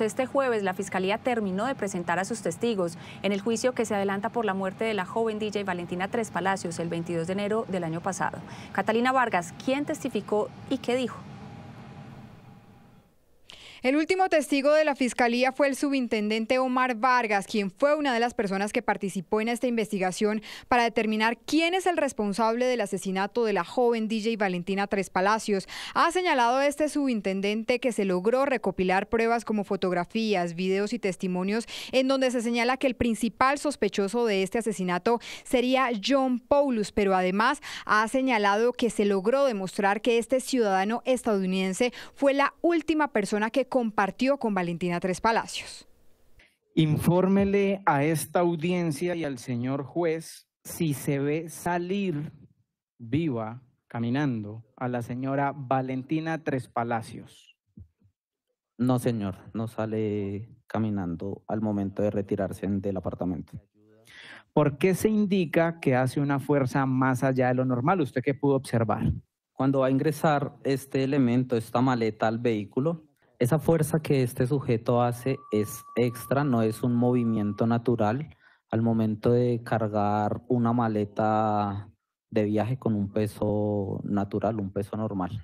Este jueves la Fiscalía terminó de presentar a sus testigos en el juicio que se adelanta por la muerte de la joven DJ Valentina Tres Palacios el 22 de enero del año pasado. Catalina Vargas, ¿quién testificó y qué dijo? El último testigo de la fiscalía fue el subintendente Omar Vargas, quien fue una de las personas que participó en esta investigación para determinar quién es el responsable del asesinato de la joven DJ Valentina Tres Palacios. Ha señalado este subintendente que se logró recopilar pruebas como fotografías, videos y testimonios en donde se señala que el principal sospechoso de este asesinato sería John Paulus, pero además ha señalado que se logró demostrar que este ciudadano estadounidense fue la última persona que compartió con Valentina Tres Palacios. Infórmele a esta audiencia y al señor juez si se ve salir viva caminando a la señora Valentina Tres Palacios. No, señor, no sale caminando al momento de retirarse del apartamento. ¿Por qué se indica que hace una fuerza más allá de lo normal? ¿Usted qué pudo observar? Cuando va a ingresar este elemento, esta maleta al vehículo, esa fuerza que este sujeto hace es extra, no es un movimiento natural. Al momento de cargar una maleta de viaje con un peso natural, un peso normal.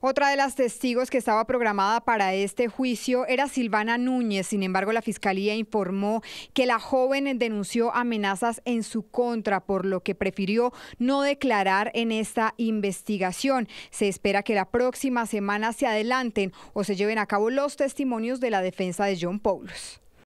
Otra de las testigos que estaba programada para este juicio era Silvana Núñez. Sin embargo, la fiscalía informó que la joven denunció amenazas en su contra, por lo que prefirió no declarar en esta investigación. Se espera que la próxima semana se adelanten o se lleven a cabo los testimonios de la defensa de John Paulus.